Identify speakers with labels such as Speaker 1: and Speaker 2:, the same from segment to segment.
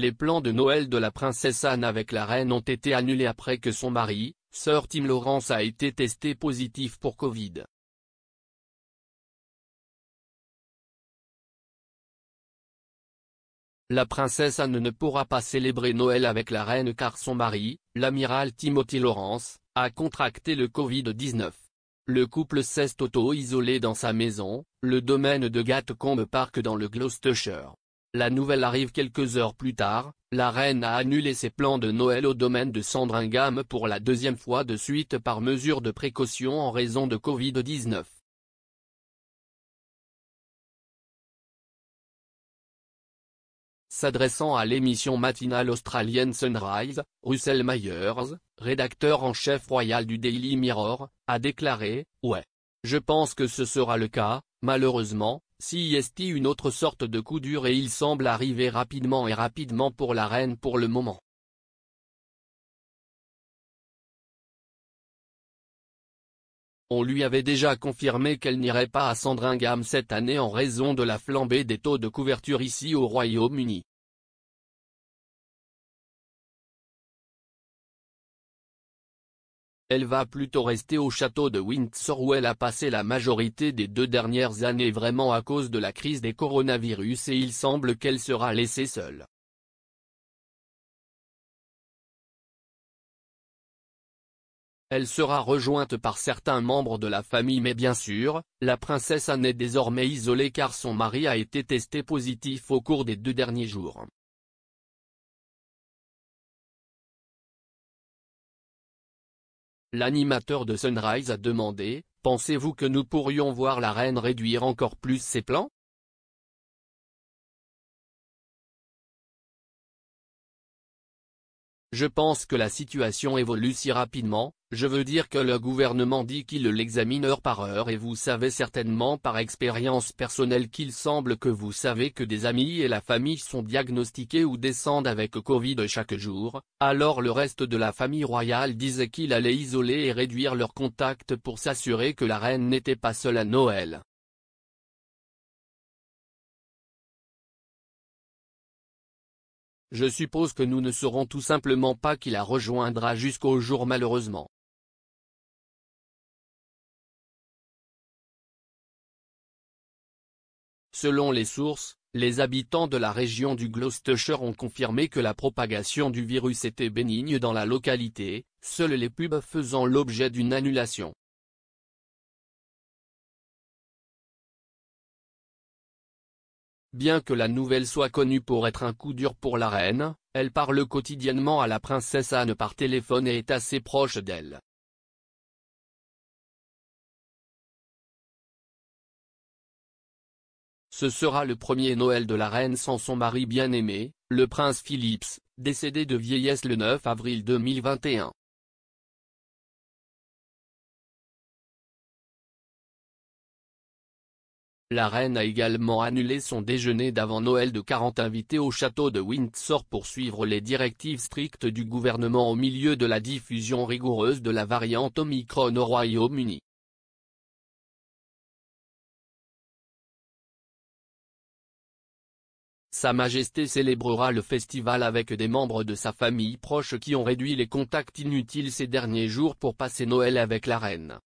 Speaker 1: Les plans de Noël de la princesse Anne avec la reine ont été annulés après que son mari, Sir Tim Lawrence a été testé positif pour Covid. La princesse Anne ne pourra pas célébrer Noël avec la reine car son mari, l'amiral Timothy Laurence, a contracté le Covid-19. Le couple s'est auto-isolé dans sa maison, le domaine de Gatcombe Park dans le Gloucestershire. La nouvelle arrive quelques heures plus tard, la reine a annulé ses plans de Noël au domaine de Sandringham pour la deuxième fois de suite par mesure de précaution en raison de Covid-19. S'adressant à l'émission matinale australienne Sunrise, Russell Myers, rédacteur en chef royal du Daily Mirror, a déclaré « Ouais. Je pense que ce sera le cas, malheureusement, est-il une autre sorte de coup dur et il semble arriver rapidement et rapidement pour la reine pour le moment. On lui avait déjà confirmé qu'elle n'irait pas à Sandringham cette année en raison de la flambée des taux de couverture ici au Royaume-Uni. Elle va plutôt rester au château de Windsor où elle a passé la majorité des deux dernières années vraiment à cause de la crise des coronavirus et il semble qu'elle sera laissée seule. Elle sera rejointe par certains membres de la famille mais bien sûr, la princesse Anne est désormais isolée car son mari a été testé positif au cours des deux derniers jours.
Speaker 2: L'animateur de Sunrise a demandé, pensez-vous que nous pourrions voir la reine réduire encore plus ses plans
Speaker 1: Je pense que la situation évolue si rapidement, je veux dire que le gouvernement dit qu'il l'examine heure par heure et vous savez certainement par expérience personnelle qu'il semble que vous savez que des amis et la famille sont diagnostiqués ou descendent avec Covid chaque jour, alors le reste de la famille royale disait qu'il allait isoler et réduire leurs contacts pour s'assurer que la reine n'était pas seule à Noël.
Speaker 2: Je suppose que nous ne saurons tout simplement pas qui la rejoindra jusqu'au jour malheureusement. Selon les
Speaker 1: sources, les habitants de la région du Gloucestershire ont confirmé que la propagation du virus était bénigne dans la localité, seuls les pubs faisant l'objet d'une annulation. Bien que la nouvelle soit connue pour être un coup dur pour la reine, elle parle quotidiennement à la princesse Anne par téléphone et est assez proche d'elle. Ce sera le premier Noël de la reine sans son mari bien-aimé, le prince Philips, décédé de vieillesse le 9 avril 2021. La reine a également annulé son déjeuner d'avant Noël de 40 invités au château de Windsor pour suivre les directives strictes du gouvernement au milieu de la diffusion rigoureuse de la variante Omicron au Royaume-Uni. Sa Majesté célébrera le festival avec des membres de sa famille proche qui ont réduit les contacts inutiles ces derniers jours pour passer Noël avec la reine.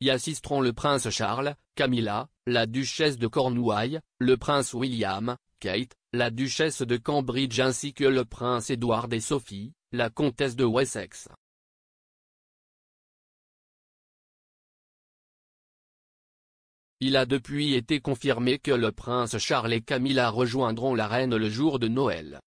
Speaker 1: Y assisteront le prince Charles, Camilla, la duchesse de Cornouailles, le prince William, Kate, la duchesse de Cambridge ainsi que le prince Edward et Sophie, la comtesse de Wessex.
Speaker 2: Il a depuis été confirmé que le prince Charles et Camilla rejoindront la reine le jour de Noël.